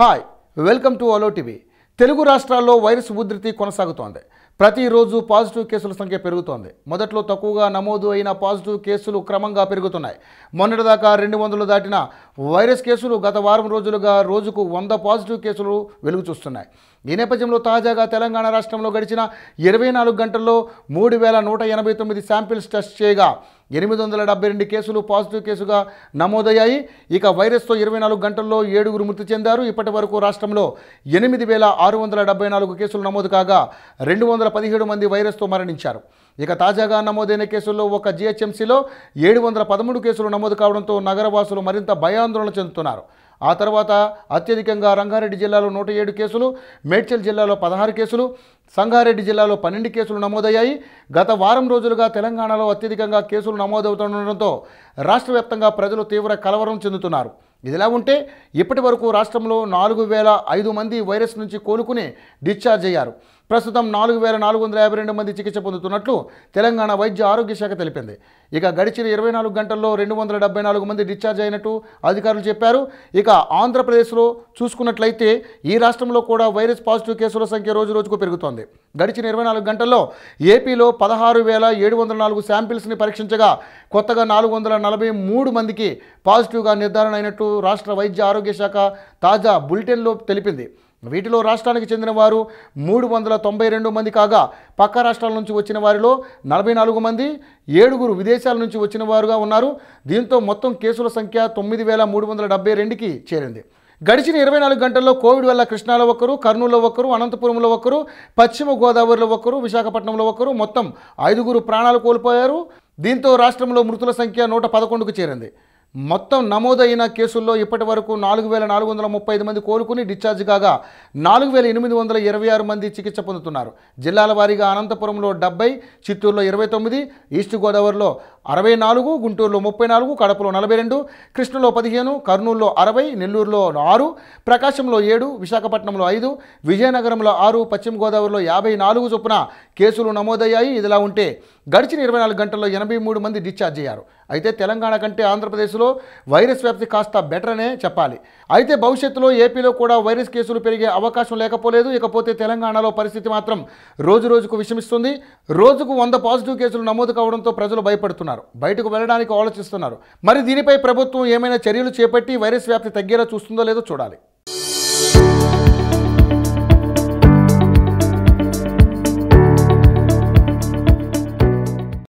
hi welcome to అలో TV Telugu రాష్ట్రాల్లో virus ఉధృతి కొనసాగుతోంది ప్రతిరోజు పాజిటివ్ కేసుల సంఖ్య పెరుగుతోంది మొదట్లో తక్కువగా నమోదు అయిన పాజిటివ్ కేసులు క్రమంగా పెరుగుతున్నాయి మొన్నటిదాకా రెండు వందలు దాటిన వైరస్ కేసులు గత వారం రోజులుగా రోజుకు వంద పాజిటివ్ కేసులు వెలుగు చూస్తున్నాయి ఈ నేపథ్యంలో తాజాగా తెలంగాణ రాష్ట్రంలో గడిచిన ఇరవై నాలుగు గంటల్లో మూడు వేల నూట ఎనభై తొమ్మిది శాంపిల్స్ టెస్ట్ చేయగా ఎనిమిది వందల డెబ్బై రెండు కేసులు పాజిటివ్ కేసుగా నమోదయ్యాయి ఇక వైరస్తో ఇరవై నాలుగు గంటల్లో ఏడుగురు మృతి చెందారు ఇప్పటి వరకు రాష్ట్రంలో ఎనిమిది వేల ఆరు వందల డెబ్బై నాలుగు కేసులు నమోదు కాగా రెండు వందల పదిహేడు మంది వైరస్తో మరణించారు ఇక తాజాగా నమోదైన కేసుల్లో ఒక జిహెచ్ఎంసీలో ఏడు వందల పదమూడు కేసులు నమోదు కావడంతో నగరవాసులు మరింత భయాందోళన చెందుతున్నారు ఆ తర్వాత అత్యధికంగా రంగారెడ్డి జిల్లాలో నూట ఏడు కేసులు మేడ్చల్ జిల్లాలో పదహారు కేసులు సంగారెడ్డి జిల్లాలో పన్నెండు కేసులు నమోదయ్యాయి గత వారం రోజులుగా తెలంగాణలో అత్యధికంగా కేసులు నమోదవుతుండటంతో రాష్ట్ర ప్రజలు తీవ్ర కలవరం చెందుతున్నారు ఇదిలా ఉంటే ఇప్పటి వరకు రాష్ట్రంలో నాలుగు వేల ఐదు మంది వైరస్ నుంచి కోలుకుని డిశ్చార్జ్ అయ్యారు ప్రస్తుతం నాలుగు వేల నాలుగు వందల యాభై రెండు మంది చికిత్స పొందుతున్నట్లు తెలంగాణ వైద్య ఆరోగ్య శాఖ తెలిపింది ఇక గడిచిన ఇరవై నాలుగు గంటల్లో రెండు వందల డెబ్బై నాలుగు మంది డిశ్చార్జ్ అయినట్టు అధికారులు చెప్పారు ఇక ఆంధ్రప్రదేశ్లో చూసుకున్నట్లయితే ఈ రాష్ట్రంలో కూడా వైరస్ పాజిటివ్ కేసుల సంఖ్య రోజు రోజుకు పెరుగుతోంది గడిచిన ఇరవై నాలుగు గంటల్లో ఏపీలో పదహారు వేల ఏడు వందల నాలుగు శాంపిల్స్ని పరీక్షించగా కొత్తగా నాలుగు వందల నలభై మూడు మందికి పాజిటివ్గా నిర్ధారణ అయినట్టు రాష్ట్ర వైద్య ఆరోగ్య శాఖ తాజా బులెటిన్లో తెలిపింది వీటిలో రాష్ట్రానికి చెందిన వారు మూడు వందల తొంభై రెండు మంది కాగా పక్క రాష్ట్రాల నుంచి వచ్చిన వారిలో నలభై నాలుగు మంది ఏడుగురు విదేశాల నుంచి వచ్చిన వారుగా ఉన్నారు దీంతో మొత్తం కేసుల సంఖ్య తొమ్మిది వేల మూడు వందల డెబ్బై రెండుకి చేరింది గడిచిన ఇరవై నాలుగు గంటల్లో కోవిడ్ వల్ల కృష్ణాలో ఒకరు కర్నూలులో ఒకరు అనంతపురంలో ఒకరు పశ్చిమ గోదావరిలో ఒకరు విశాఖపట్నంలో ఒకరు మొత్తం ఐదుగురు ప్రాణాలు కోల్పోయారు దీంతో రాష్ట్రంలో మృతుల సంఖ్య నూట పదకొండుకు చేరింది మొత్తం నమోదైన కేసుల్లో ఇప్పటి వరకు నాలుగు వేల నాలుగు వందల ముప్పై ఐదు మంది కోలుకుని డిశ్చార్జ్ కాగా నాలుగు వేల ఎనిమిది వందల ఇరవై ఆరు మంది చికిత్స పొందుతున్నారు జిల్లాల వారీగా అనంతపురంలో డెబ్బై చిత్తూరులో ఇరవై తొమ్మిది ఈస్ట్ గోదావరిలో అరవై నాలుగు గుంటూరులో ముప్పై నాలుగు కడపలో నలభై రెండు కృష్ణలో పదిహేను కర్నూలులో అరవై నెల్లూరులో ఆరు ప్రకాశంలో ఏడు విశాఖపట్నంలో ఐదు విజయనగరంలో ఆరు పశ్చిమ గోదావరిలో యాభై నాలుగు చొప్పున కేసులు నమోదయ్యాయి ఇదిలా ఉంటే గడిచిన ఇరవై నాలుగు గంటల్లో ఎనభై మూడు మంది డిశ్చార్జ్ అయ్యారు అయితే తెలంగాణ కంటే ఆంధ్రప్రదేశ్లో వైరస్ వ్యాప్తి కాస్త బెటర్ అనే చెప్పాలి అయితే భవిష్యత్తులో ఏపీలో కూడా వైరస్ కేసులు పెరిగే అవకాశం లేకపోలేదు ఇకపోతే తెలంగాణలో పరిస్థితి మాత్రం రోజు రోజుకు విషమిస్తుంది రోజుకు వంద పాజిటివ్ కేసులు నమోదు కావడంతో ప్రజలు భయపడుతున్నారు ఆలోచిస్తున్నారు బయటకు వెళ్ళడానికి ఆలోచిస్తున్నారు మరి దీనిపై ప్రభుత్వం ఏమైనా చర్యలు చేపట్టి వైరస్ వ్యాప్తి తగ్గేలా చూస్తుందో లేదో చూడాలి